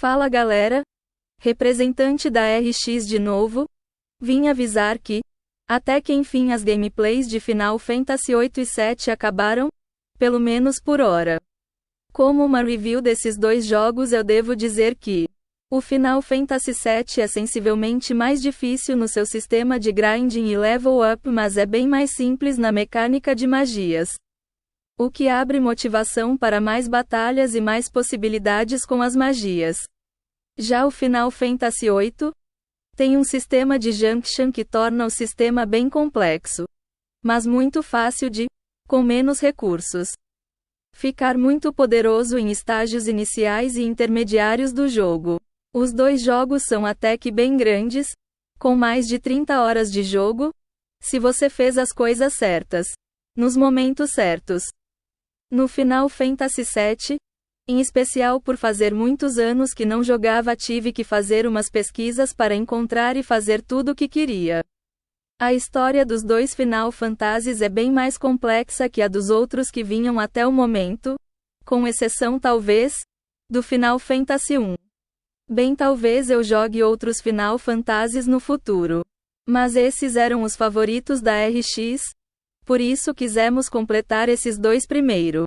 Fala galera! Representante da RX de novo? Vim avisar que, até que enfim as gameplays de Final Fantasy 8 e 7 acabaram, pelo menos por hora. Como uma review desses dois jogos eu devo dizer que o Final Fantasy VII é sensivelmente mais difícil no seu sistema de grinding e level up, mas é bem mais simples na mecânica de magias. O que abre motivação para mais batalhas e mais possibilidades com as magias. Já o final Fantasy VIII tem um sistema de junction que torna o sistema bem complexo, mas muito fácil de, com menos recursos, ficar muito poderoso em estágios iniciais e intermediários do jogo. Os dois jogos são até que bem grandes, com mais de 30 horas de jogo, se você fez as coisas certas, nos momentos certos. No final Fantasy VII, em especial por fazer muitos anos que não jogava, tive que fazer umas pesquisas para encontrar e fazer tudo o que queria. A história dos dois Final Fantasies é bem mais complexa que a dos outros que vinham até o momento, com exceção talvez do Final Fantasy I. Bem, talvez eu jogue outros Final Fantasies no futuro. Mas esses eram os favoritos da RX, por isso quisemos completar esses dois primeiro.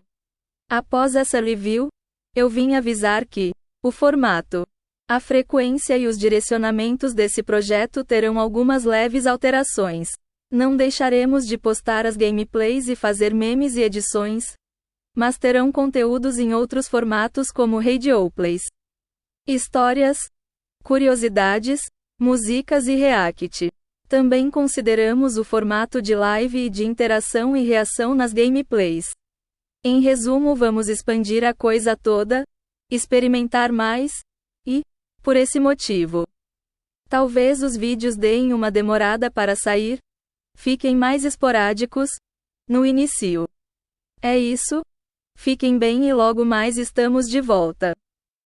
Após essa review, eu vim avisar que o formato, a frequência e os direcionamentos desse projeto terão algumas leves alterações. Não deixaremos de postar as gameplays e fazer memes e edições, mas terão conteúdos em outros formatos como radioplays, histórias, curiosidades, músicas e react. Também consideramos o formato de live e de interação e reação nas gameplays. Em resumo, vamos expandir a coisa toda, experimentar mais, e, por esse motivo, talvez os vídeos deem uma demorada para sair, fiquem mais esporádicos, no início. É isso? Fiquem bem e logo mais estamos de volta.